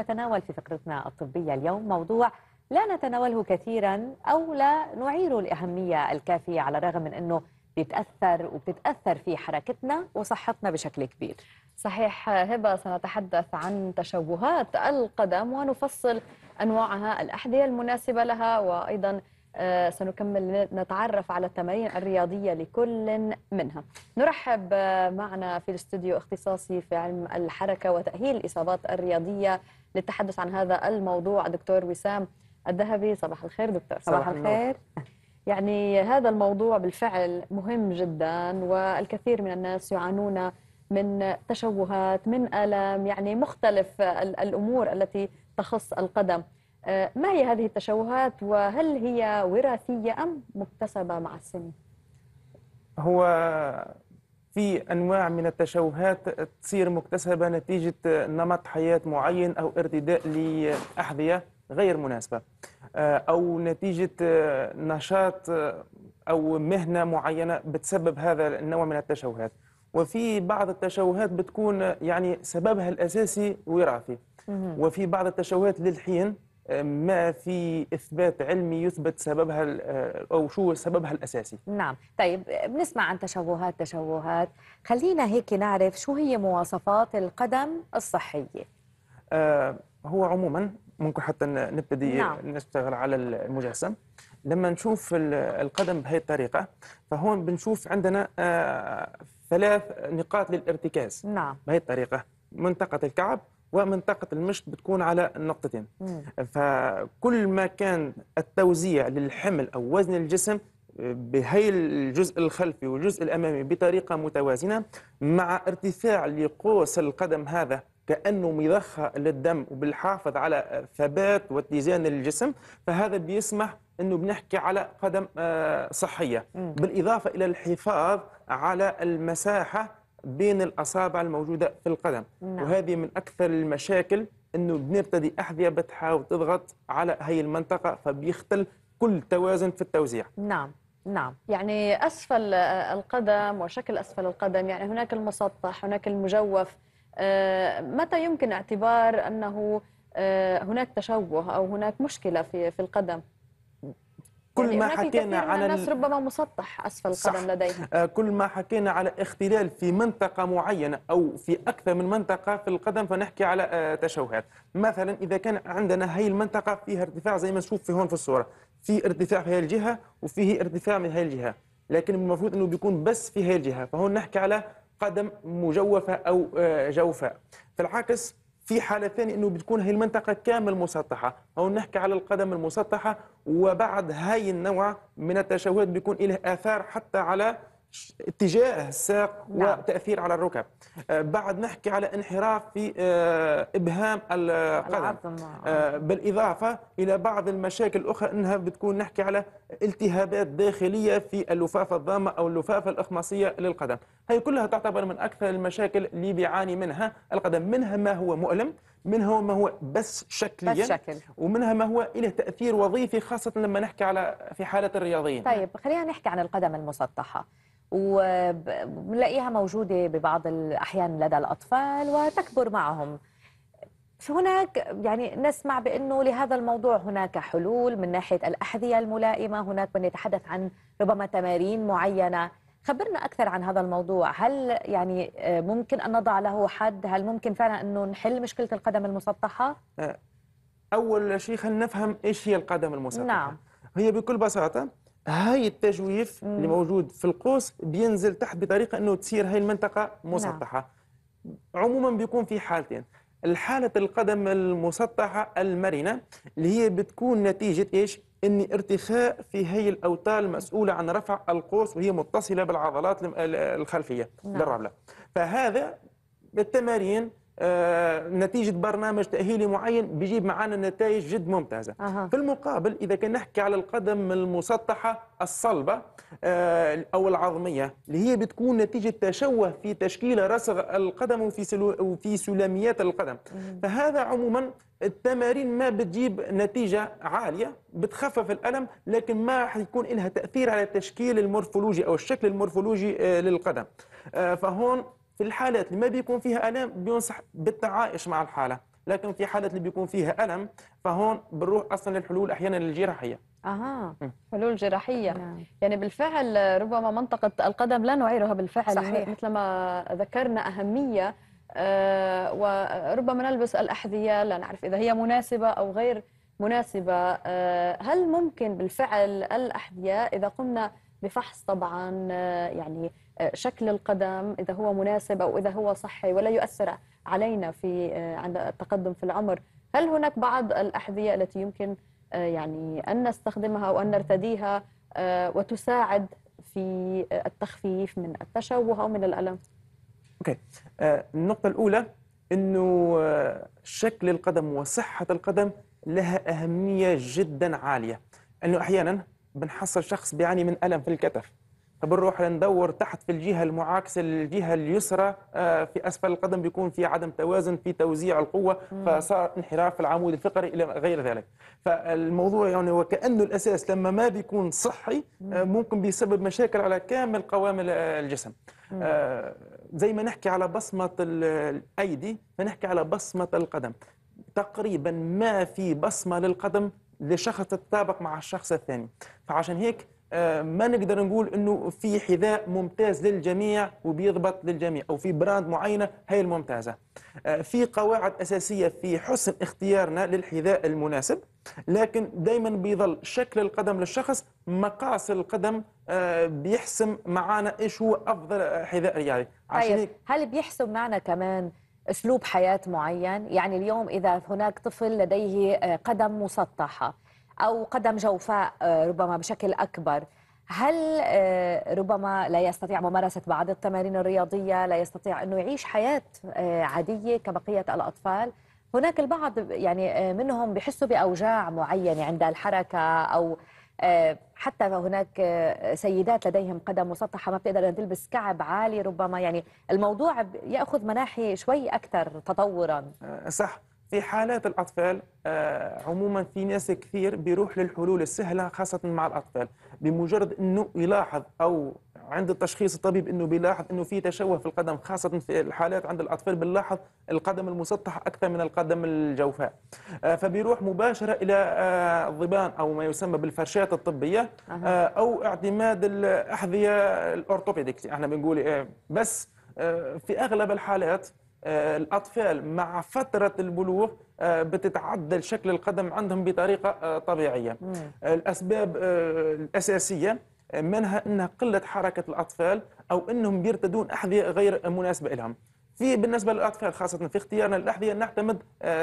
نتناول في فقرتنا الطبية اليوم موضوع لا نتناوله كثيرا أو لا نعير الأهمية الكافية على الرغم من أنه بيتأثر وبتتأثر في حركتنا وصحتنا بشكل كبير صحيح هبة سنتحدث عن تشوهات القدم ونفصل أنواعها الأحذية المناسبة لها وأيضا آه، سنكمل نتعرف على التمارين الرياضية لكل منها نرحب آه، معنا في الاستوديو اختصاصي في علم الحركة وتأهيل الإصابات الرياضية للتحدث عن هذا الموضوع دكتور وسام الذهبي صباح الخير دكتور صباح, صباح الخير يعني هذا الموضوع بالفعل مهم جدا والكثير من الناس يعانون من تشوهات من ألم يعني مختلف الأمور التي تخص القدم آه، ما هي هذه التشوهات وهل هي وراثية أم مكتسبة مع السن؟ هو في أنواع من التشوهات تصير مكتسبة نتيجة نمط حياة معين أو ارتداء لأحذية غير مناسبة آه، أو نتيجة آه، نشاط أو مهنة معينة بتسبب هذا النوع من التشوهات وفي بعض التشوهات بتكون يعني سببها الأساسي وراثي وفي بعض التشوهات للحين ما في إثبات علمي يثبت سببها آه، أو شو سببها الأساسي نعم طيب بنسمع عن تشوهات تشوهات خلينا هيك نعرف شو هي مواصفات القدم الصحية آه هو عموما ممكن حتى نبتدي نعم. نشتغل على المجسم لما نشوف القدم بهي الطريقة فهون بنشوف عندنا آه ثلاث نقاط للارتكاز نعم بهي الطريقة منطقة الكعب ومنطقة المشط بتكون على النقطتين مم. فكل ما كان التوزيع للحمل أو وزن الجسم بهي الجزء الخلفي والجزء الأمامي بطريقة متوازنة مع ارتفاع لقوس القدم هذا كأنه مضخة للدم وبالحافظ على ثبات واتزان الجسم فهذا بيسمح أنه بنحكي على قدم آه، صحية بالإضافة إلى الحفاظ على المساحة بين الاصابع الموجوده في القدم نعم. وهذه من اكثر المشاكل انه بنبتدي احذيه بتحاول تضغط على هي المنطقه فبيختل كل توازن في التوزيع نعم نعم يعني اسفل القدم وشكل اسفل القدم يعني هناك المسطح هناك المجوف آه، متى يمكن اعتبار انه آه، هناك تشوه او هناك مشكله في في القدم كل يعني ما حكينا على الناس ربما مسطح اسفل القدم لديها آه، كل ما حكينا على اختلال في منطقه معينه او في اكثر من منطقه في القدم فنحكي على آه، تشوهات مثلا اذا كان عندنا هي المنطقه فيها ارتفاع زي ما نشوف في هون في الصوره في ارتفاع في هي الجهه وفيه ارتفاع من هي الجهه لكن المفروض انه بيكون بس في هي الجهه فهون نحكي على قدم مجوفه او آه، جوفاء في العكس في حاله ثانيه انه بتكون هي المنطقه كامل مسطحه او نحكي على القدم المسطحه وبعد هاي النوع من التشوهات بيكون له اثار حتى على اتجاه الساق نعم. وتاثير على الركب آه، بعد نحكي على انحراف في آه، ابهام القدم نعم. آه، بالاضافه الى بعض المشاكل الاخرى انها بتكون نحكي على التهابات داخليه في اللفافه الضامه او اللفافه الاخماصيه للقدم هي كلها تعتبر من اكثر المشاكل اللي بيعاني منها القدم منها ما هو مؤلم منها ما هو بس شكليا بس شكل. ومنها ما هو له تاثير وظيفي خاصه لما نحكي على في حاله الرياضيين طيب خلينا نحكي عن القدم المسطحه وبنلاقيها موجوده ببعض الاحيان لدى الاطفال وتكبر معهم هناك يعني نسمع بانه لهذا الموضوع هناك حلول من ناحيه الاحذيه الملائمه هناك من يتحدث عن ربما تمارين معينه خبرنا أكثر عن هذا الموضوع هل يعني آه، ممكن أن نضع له حد هل ممكن فعلا أنه نحل مشكلة القدم المسطحة؟ آه، أول شيء خلينا نفهم إيش هي القدم المسطحة نعم. هي بكل بساطة هاي التجويف مم. اللي موجود في القوس بينزل تحت بطريقة أنه تصير هاي المنطقة نعم. مسطحة نعم. عموما بيكون في حالتين الحالة القدم المسطحة المرنة اللي هي بتكون نتيجة إيش؟ ان ارتخاء في هي الاوتار المسؤوله عن رفع القوس وهي متصله بالعضلات الخلفيه نعم. للرمله فهذا بالتمارين آه، نتيجه برنامج تاهيلي معين بيجيب معانا نتائج جد ممتازه أه. في المقابل اذا كان نحكي على القدم المسطحه الصلبه آه، او العظميه اللي هي بتكون نتيجه تشوه في تشكيل رسغ القدم وفي سلو وفي سلاميات القدم أه. فهذا عموما التمارين ما بتجيب نتيجة عالية بتخفف الألم لكن ما حيكون لها تأثير على التشكيل المورفولوجي أو الشكل المورفولوجي آه، للقدم فهون في الحالات اللي ما بيكون فيها الام بينصح بالتعايش مع الحاله لكن في حالات اللي بيكون فيها الم فهون بنروح اصلا للحلول احيانا الجراحيه اها حلول جراحيه نعم. يعني بالفعل ربما منطقه القدم لا نعيرها بالفعل صحيح. مثل ما ذكرنا اهميه أه وربما نلبس الاحذيه لا نعرف اذا هي مناسبه او غير مناسبه أه هل ممكن بالفعل الاحذيه اذا قمنا بفحص طبعا آه، يعني شكل القدم إذا هو مناسب أو إذا هو صحي ولا يؤثر علينا في آه، عند التقدم في العمر هل هناك بعض الأحذية التي يمكن آه، يعني أن نستخدمها أو أن نرتديها آه، وتساعد في التخفيف من التشوه أو من الألم؟ أوكي النقطة الأولى أنه شكل القدم وصحة القدم لها أهمية جدا عالية أنه أحيانا بنحصل شخص بيعاني من ألم في الكتف بنروح ندور تحت في الجهه المعاكسه للجهه اليسرى آه، في اسفل القدم بيكون في عدم توازن في توزيع القوه فصار انحراف العمود الفقري الى غير ذلك فالموضوع يعني وكانه الاساس لما ما بيكون صحي آه، ممكن بيسبب مشاكل على كامل قوام الجسم آه، زي ما نحكي على بصمه الايدي فنحكي على بصمه القدم تقريبا ما في بصمه للقدم لشخص تتطابق مع الشخص الثاني فعشان هيك آه، ما نقدر نقول انه في حذاء ممتاز للجميع وبيضبط للجميع او في براند معينه هي الممتازه آه، في قواعد اساسيه في حسن اختيارنا للحذاء المناسب لكن دائما بيظل شكل القدم للشخص مقاس القدم آه، بيحسم معانا ايش هو افضل حذاء رياضي عشان طيب هل بيحسم معنا كمان اسلوب حياه معين يعني اليوم اذا هناك طفل لديه قدم مسطحه أو قدم جوفاء آه، ربما بشكل أكبر هل آه، ربما لا يستطيع ممارسة بعض التمارين الرياضية لا يستطيع أنه يعيش حياة آه، عادية كبقية الأطفال هناك البعض يعني منهم بحسوا بأوجاع معينة عند الحركة أو حتى هناك سيدات لديهم قدم مسطحة ما بتقدر أن تلبس كعب عالي ربما يعني الموضوع يأخذ مناحي شوي أكثر تطورا صح في حالات الأطفال آه، عموما في ناس كثير بيروح للحلول السهلة خاصة مع الأطفال بمجرد أنه يلاحظ أو عند التشخيص الطبيب أنه بيلاحظ أنه في تشوه في القدم خاصة في الحالات عند الأطفال بنلاحظ القدم المسطحة أكثر من القدم الجوفاء آه، فبيروح مباشرة إلى الضبان آه، أو ما يسمى بالفرشات الطبية أو اعتماد الأحذية الأورتوبيدكس احنا بنقول إيه، بس في أغلب الحالات آه، الاطفال مع فتره البلوغ آه، بتتعدل شكل القدم عندهم بطريقه آه، طبيعيه الاسباب الاساسيه منها انها قله حركه الاطفال او انهم بيرتدون احذيه غير مناسبه لهم في بالنسبه للاطفال خاصه في اختيارنا للاحذيه نعتمد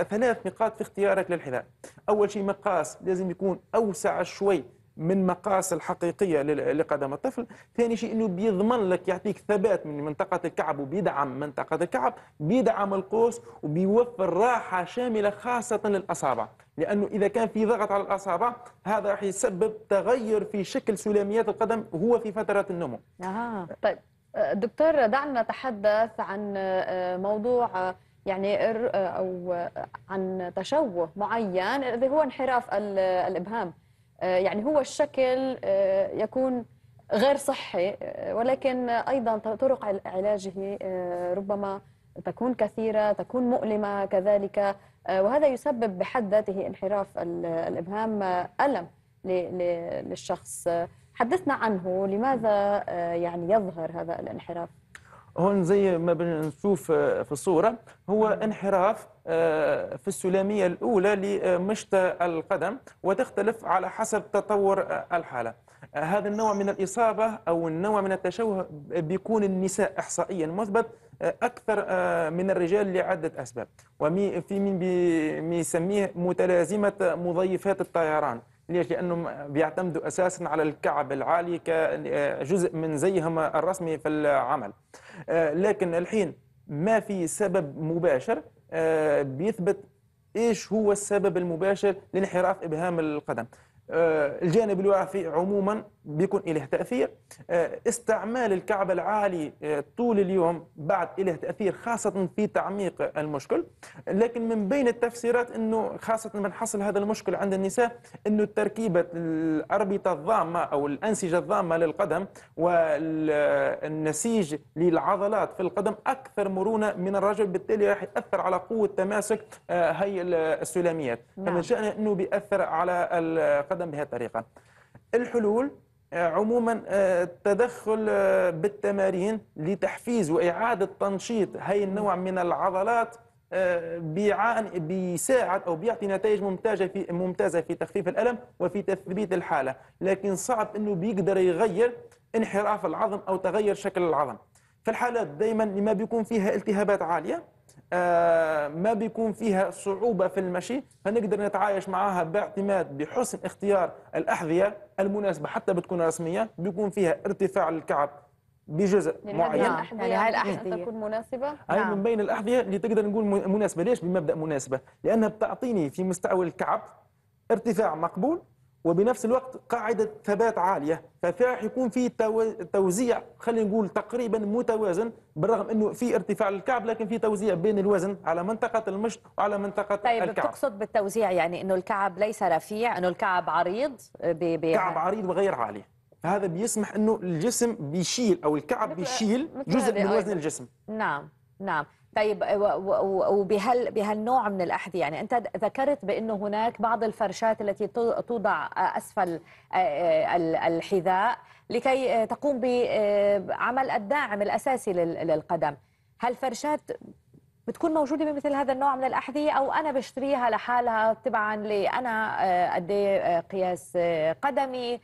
ثلاث نقاط في اختيارك للحذاء اول شيء مقاس لازم يكون اوسع شوي من مقاس الحقيقيه لقدم الطفل، ثاني شيء انه بيضمن لك يعطيك ثبات من منطقه الكعب وبيدعم منطقه الكعب، بيدعم القوس وبيوفر راحه شامله خاصه للاصابع، لانه اذا كان في ضغط على الاصابع هذا راح يسبب تغير في شكل سلاميات القدم هو في فتره النمو. اها طيب أه، دكتور دعنا نتحدث عن أه، موضوع أه، يعني او عن تشوه معين الذي هو انحراف الابهام. آه، يعني هو الشكل آه، يكون غير صحي آه، ولكن ايضا طرق علاجه ربما تكون كثيره تكون مؤلمه كذلك وهذا يسبب بحد ذاته انحراف الابهام الم للشخص حدثنا عنه لماذا يعني يظهر هذا الانحراف هون زي ما بنشوف آه، في الصورة هو انحراف آه، في السلامية الأولى لمشط القدم وتختلف على حسب تطور آه، الحالة هذا النوع من الإصابة أو النوع من التشوه بيكون النساء إحصائيا مثبت أكثر من الرجال لعدة أسباب وفي من بيسميه متلازمة مضيفات الطيران ليش؟ لانهم بيعتمدوا اساسا على الكعب العالي كجزء من زيهم الرسمي في العمل. آه، لكن الحين ما في سبب مباشر آه، بيثبت ايش هو السبب المباشر لانحراف ابهام القدم آه، الجانب الوراثي عموما بيكون له تاثير آه، استعمال الكعب العالي آه، طول اليوم بعد له تاثير خاصه في تعميق المشكل لكن من بين التفسيرات انه خاصه من حصل هذا المشكل عند النساء انه تركيبه الاربطه الضامه او الانسجه الضامه للقدم والنسيج للعضلات في القدم اكثر مرونه من الرجل بالتالي راح ياثر على قوه تماسك هي السلاميات نعم. فمن شانه انه بياثر على القدم تتقدم بهذه الطريقه الحلول آه، عموما التدخل آه، آه، بالتمارين لتحفيز واعاده تنشيط هي النوع من العضلات بيساعد او بيعطي نتائج ممتازه في ممتازه في تخفيف الالم وفي تثبيت الحاله لكن صعب انه بيقدر يغير انحراف العظم او تغير شكل العظم في الحالات دائما لما بيكون فيها التهابات عاليه آه، ما بيكون فيها صعوبة في المشي فنقدر نتعايش معها باعتماد بحسن اختيار الأحذية المناسبة حتى بتكون رسمية بيكون فيها ارتفاع الكعب بجزء يعني معين يعني هاي الأحذية تكون مناسبة هاي نعم. من بين الأحذية اللي تقدر نقول مناسبة ليش بمبدأ مناسبة لأنها بتعطيني في مستوى الكعب ارتفاع مقبول وبنفس الوقت قاعدة ثبات عالية فراح يكون في توزيع خلينا نقول تقريبا متوازن بالرغم انه في ارتفاع للكعب لكن في توزيع بين الوزن على منطقة المشط وعلى منطقة طيب الكعب طيب تقصد بالتوزيع يعني انه الكعب ليس رفيع انه الكعب عريض آه، ب... ب... كعب عريض وغير عالي فهذا بيسمح انه الجسم بيشيل او الكعب بيشيل جزء من وزن الجسم نعم نعم طيب وبهال بهالنوع من الاحذيه يعني انت ذكرت بانه هناك بعض الفرشات التي توضع اسفل آه، آه، الحذاء لكي آه، تقوم بعمل الداعم الاساسي للقدم هل فرشات بتكون موجوده بمثل هذا النوع من الاحذيه او انا بشتريها لحالها تبعا لانا قد إيه، قياس قدمي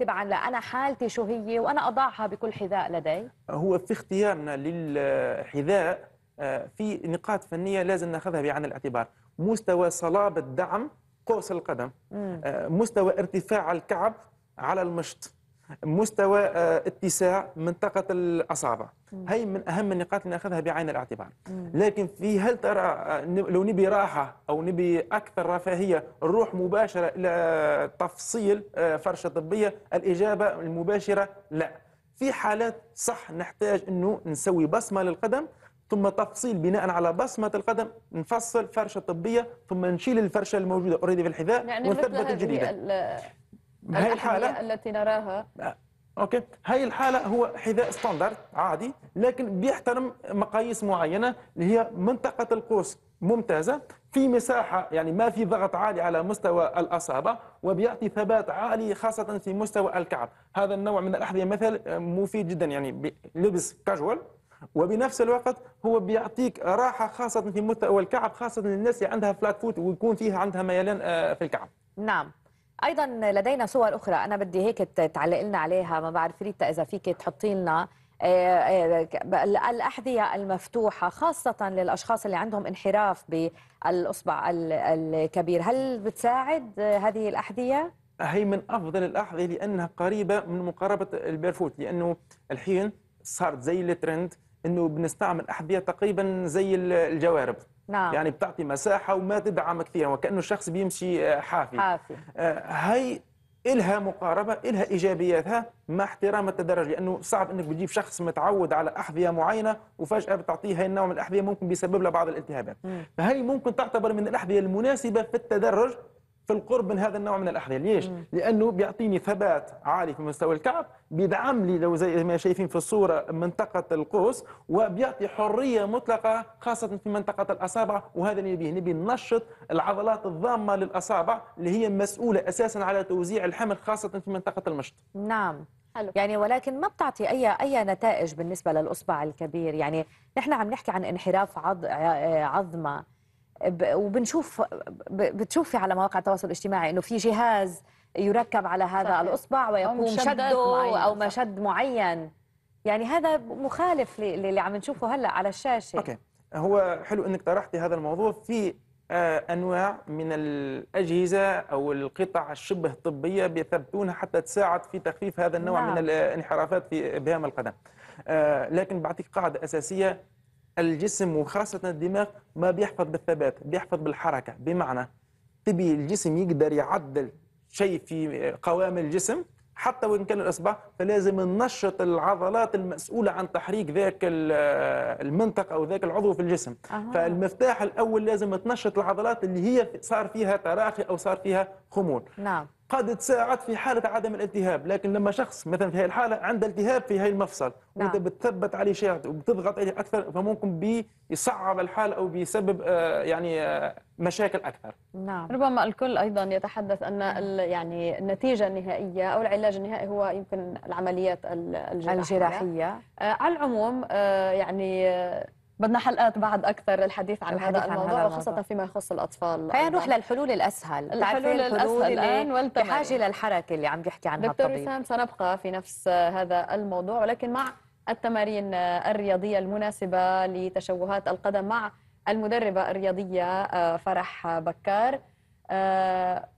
تبعا لانا حالتي شو هي وانا اضعها بكل حذاء لدي؟ هو في اختيارنا للحذاء آه، في نقاط فنيه لازم ناخذها بعين الاعتبار مستوى صلابه دعم قوس القدم آه، مستوى ارتفاع الكعب على المشط مستوى آه، اتساع منطقة الأصابع هي من أهم النقاط اللي ناخذها بعين الاعتبار لكن في هل ترى لو نبي راحة أو نبي أكثر رفاهية نروح مباشرة إلى تفصيل فرشة طبية الإجابة المباشرة لا في حالات صح نحتاج أنه نسوي بصمة للقدم ثم تفصيل بناء على بصمه القدم نفصل فرشه طبيه ثم نشيل الفرشه الموجوده اوريدي في الحذاء يعني ونثبت الجديده هاي الحاله التي نراها آه، اوكي هاي الحاله هو حذاء ستاندرد عادي لكن بيحترم مقاييس معينه اللي هي منطقه القوس ممتازه في مساحه يعني ما في ضغط عالي على مستوى الاصابع وبيعطي ثبات عالي خاصه في مستوى الكعب هذا النوع من الاحذيه مثل آه، مفيد جدا يعني لبس كاجوال وبنفس الوقت هو بيعطيك راحه خاصه في مستوى الكعب خاصه للناس اللي عندها فلات فوت ويكون فيها عندها ميلان آه، في الكعب نعم ايضا لدينا صور اخرى انا بدي هيك تعلق لنا عليها ما بعرف ريتا اذا فيك تحطي لنا آه، آه، الأحذية المفتوحة خاصة للأشخاص اللي عندهم انحراف بالإصبع الكبير هل بتساعد هذه الأحذية؟ هي من أفضل الأحذية لأنها قريبة من مقاربة البيرفوت لأنه الحين صارت زي الترند انه بنستعمل احذيه تقريبا زي الجوارب نعم. يعني بتعطي مساحه وما تدعم كثيرا وكانه الشخص بيمشي آه، حافي حافي هي آه، إلها مقاربة إلها إيجابياتها مع احترام التدرج لأنه صعب أنك بتجيب شخص متعود على أحذية معينة وفجأة بتعطيه هاي النوع من الأحذية ممكن بيسبب له بعض الالتهابات فهي ممكن تعتبر من الأحذية المناسبة في التدرج في القرب من هذا النوع من الاحذيه ليش مم. لانه بيعطيني ثبات عالي في مستوى الكعب بيدعم لي لو زي ما شايفين في الصوره منطقه القوس وبيعطي حريه مطلقه خاصه في منطقه الاصابع وهذا اللي نبيه نبي ننشط العضلات الضامه للاصابع اللي هي مسؤوله اساسا على توزيع الحمل خاصه في منطقه المشط نعم حلو. يعني ولكن ما بتعطي اي اي نتائج بالنسبه للاصبع الكبير يعني نحن عم نحكي عن انحراف عض... عظمه وبنشوف بتشوفي على مواقع التواصل الاجتماعي انه في جهاز يركب على هذا صحيح. الاصبع ويقوم شده او مشد معين يعني هذا مخالف للي عم نشوفه هلا على الشاشه اوكي هو حلو انك طرحتي هذا الموضوع في آه، انواع من الاجهزه او القطع الشبه طبيه بيثبتونها حتى تساعد في تخفيف هذا النوع نعم. من الانحرافات في ابهام القدم آه، لكن بعطيك قاعده اساسيه الجسم وخاصة الدماغ ما بيحفظ بالثبات بيحفظ بالحركة بمعنى تبي الجسم يقدر يعدل شيء في قوام الجسم حتى وان كان الاصبع فلازم ننشط العضلات المسؤوله عن تحريك ذاك المنطقه او ذاك العضو في الجسم أه. فالمفتاح الاول لازم تنشط العضلات اللي هي صار فيها تراخي او صار فيها خمول نعم قد تساعد في حاله عدم الالتهاب لكن لما شخص مثلا في هذه الحاله عنده التهاب في هذه المفصل نعم. وانت بتثبت عليه شيء وبتضغط عليه اكثر فممكن بيصعب الحال او بيسبب آه، يعني آه، مشاكل اكثر نعم ربما الكل ايضا يتحدث ان نعم. يعني النتيجه النهائيه او العلاج النهائي هو يمكن العمليات الجراحيه, الجراحية. آه، على العموم يعني بدنا حلقات بعد اكثر للحديث عن هذا الموضوع وخاصه فيما يخص الاطفال خلينا نروح للحلول الاسهل الحلول الاسهل إيه؟ الان والتمارين بحاجه للحركه اللي عم بيحكي عنها دكتور وسام سنبقى في نفس هذا الموضوع ولكن مع التمارين الرياضيه المناسبه لتشوهات القدم مع المدربه الرياضيه آه، فرح بكار آه،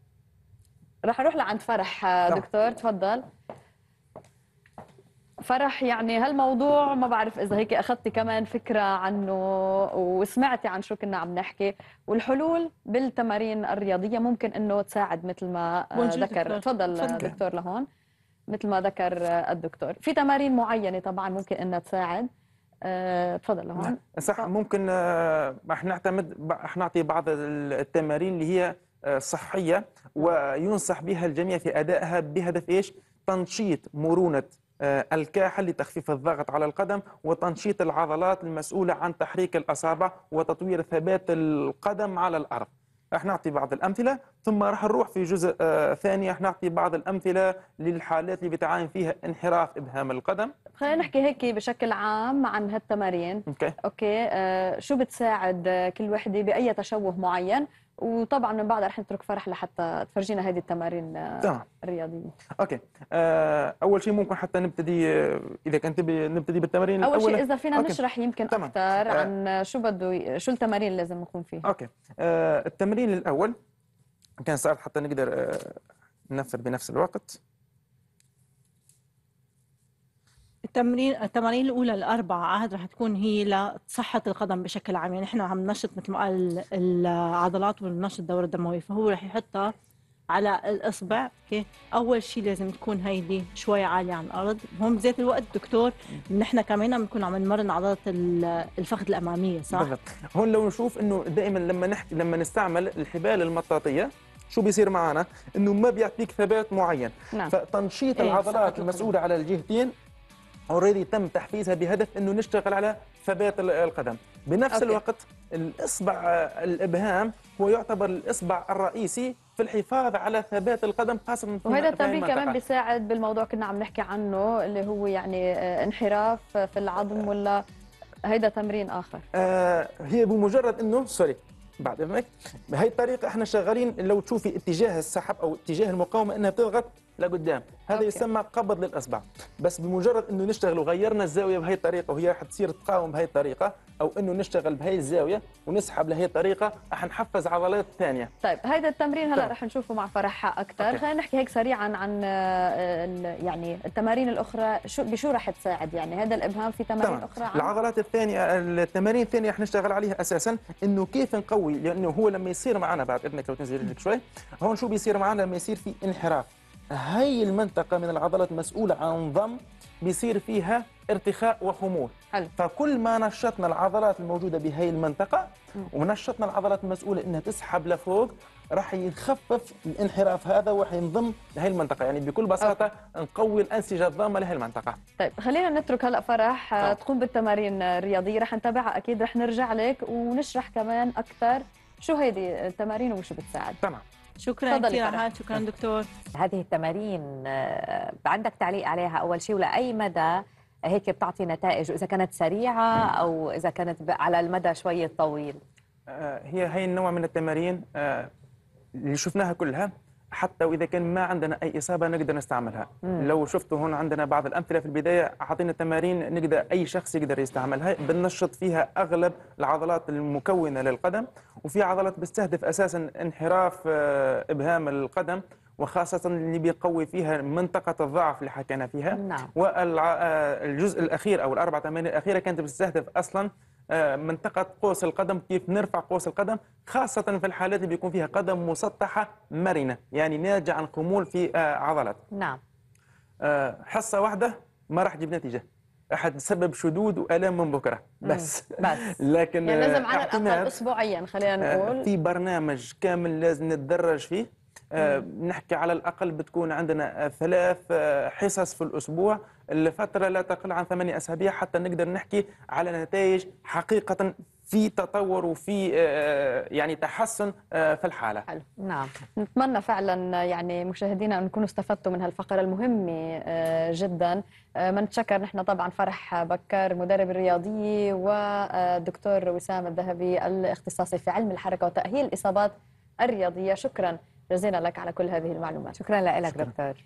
رح نروح لعند فرح آه، نعم. دكتور تفضل فرح يعني هالموضوع ما بعرف اذا هيك اخذتي كمان فكره عنه وسمعتي عن شو كنا عم نحكي والحلول بالتمارين الرياضيه ممكن انه تساعد مثل ما آه، ذكر تفضل دكتور لهون مثل ما ذكر الدكتور في تمارين معينه طبعا ممكن انها تساعد آه، تفضل لهون نعم. صح ممكن احنا آه، نعتمد احنا نعطي بعض التمارين اللي هي صحيه وينصح بها الجميع في ادائها بهدف ايش تنشيط مرونه آه، الكاحل لتخفيف الضغط على القدم وتنشيط العضلات المسؤولة عن تحريك الأصابع وتطوير ثبات القدم على الأرض راح نعطي بعض الأمثلة ثم راح نروح في جزء آه، ثاني راح نعطي بعض الأمثلة للحالات اللي بتعاني فيها انحراف إبهام القدم خلينا نحكي هيك بشكل عام عن هالتمارين أوكي, أوكي. آه شو بتساعد كل وحدة بأي تشوه معين وطبعا من بعد رح نترك فرح لحتى تفرجينا هذه التمارين نعم. الرياضيه اوكي آه، اول شيء ممكن حتى نبتدي آه، اذا تبي نبتدي بالتمارين اول شيء اذا فينا أوكي. نشرح يمكن تمام. اكثر عن شو بده شو التمارين اللي لازم نقوم فيها اوكي التمرين الاول كان صارت حتى نقدر ننفذ بنفس الوقت التمرين التمارين الاولى الاربعه عهد رح تكون هي لصحه القدم بشكل عام يعني احنا عم ننشط مثل ما قال العضلات وننشط الدوره الدمويه فهو رح يحطها على الاصبع اوكي اول شيء لازم تكون هيدي شوي عاليه عن الارض هون بذات الوقت دكتور نحن كمان عم نكون عم نمرن عضلات الفخذ الاماميه صح بالضبط هون لو نشوف انه دائما لما نحكي لما نستعمل الحبال المطاطيه شو بيصير معنا انه ما بيعطيك ثبات معين نعم. فتنشيط إيه العضلات المسؤوله على الجهتين اوريدي تم تحفيزها بهدف انه نشتغل على ثبات القدم بنفس أوكي. الوقت الاصبع آه، الابهام هو يعتبر الاصبع الرئيسي في الحفاظ على ثبات القدم خاصه وهذا التمرين كمان بيساعد بالموضوع كنا عم نحكي عنه اللي هو يعني آه، انحراف في العظم آه. ولا هيدا تمرين اخر آه هي بمجرد انه سوري بعد اذنك بهي الطريقه احنا شغالين لو تشوفي اتجاه السحب او اتجاه المقاومه انها بتضغط لقدام هذا أوكي. يسمى قبض للاصبع بس بمجرد انه نشتغل وغيرنا الزاويه بهي الطريقه وهي راح تصير تقاوم بهي الطريقه او انه نشتغل بهي الزاويه ونسحب لهي الطريقه راح نحفز عضلات ثانيه طيب هذا التمرين هلا راح نشوفه مع فرحة اكثر خلينا نحكي هيك سريعا عن آه، يعني التمارين الاخرى شو بشو راح تساعد يعني هذا الابهام في تمارين طبعا. اخرى عن... العضلات الثانيه التمارين الثانيه راح نشتغل عليها اساسا انه كيف نقوي لانه هو لما يصير معنا بعد اذنك لو تنزل رجلك شوي هون شو بيصير معنا لما يصير في انحراف هاي المنطقه من العضلات مسؤوله عن ضم بيصير فيها ارتخاء وخمول حلو. فكل ما نشطنا العضلات الموجوده بهي المنطقه ونشطنا العضلات المسؤوله انها تسحب لفوق راح يخفف الانحراف هذا وحينضم لهي المنطقه يعني بكل بساطه أوه. نقوي الانسجه الضامه لهي المنطقه طيب خلينا نترك هلا فرح طيب. تقوم بالتمارين الرياضيه راح نتابعها اكيد راح نرجع لك ونشرح كمان اكثر شو هيدي التمارين وشو بتساعد تمام شكرا كثير فرح. شكرا دكتور هذه التمارين آه، عندك تعليق عليها اول شيء ولاي مدى هيك بتعطي نتائج اذا كانت سريعه او اذا كانت على المدى شويه طويل آه، هي هي النوع من التمارين آه، اللي شفناها كلها حتى واذا كان ما عندنا اي اصابه نقدر نستعملها مم. لو شفتوا هون عندنا بعض الامثله في البدايه اعطينا تمارين نقدر اي شخص يقدر يستعملها بننشط فيها اغلب العضلات المكونه للقدم وفي عضلات بتستهدف اساسا انحراف آه، ابهام القدم وخاصة اللي بيقوي فيها منطقة الضعف اللي حكينا فيها نعم. والجزء آه، الأخير أو الأربع تمارين الأخيرة كانت بتستهدف أصلا آه، منطقه قوس القدم كيف نرفع قوس القدم خاصه في الحالات اللي بيكون فيها قدم مسطحه مرنه يعني ناتجه عن خمول في آه، عضلات نعم آه، حصه واحده ما راح تجيب نتيجه احد سبب شدود والام من بكره بس بس لكن يعني لازم على الاقل اسبوعيا خلينا نقول في برنامج كامل لازم نتدرج فيه آه، نحكي على الأقل بتكون عندنا آه، ثلاث آه، حصص في الأسبوع لفترة لا تقل عن ثمانية أسابيع حتى نقدر نحكي على نتائج حقيقة في تطور وفي يعني تحسن في الحاله. حلو. نعم، نتمنى فعلا يعني مشاهدينا ان نكونوا استفدتوا من هالفقره المهمه جدا، ما نتشكر نحن طبعا فرح بكار مدرب الرياضي والدكتور وسام الذهبي الاختصاصي في علم الحركه وتاهيل الاصابات الرياضيه، شكرا جزيلا لك على كل هذه المعلومات شكرا لك دكتور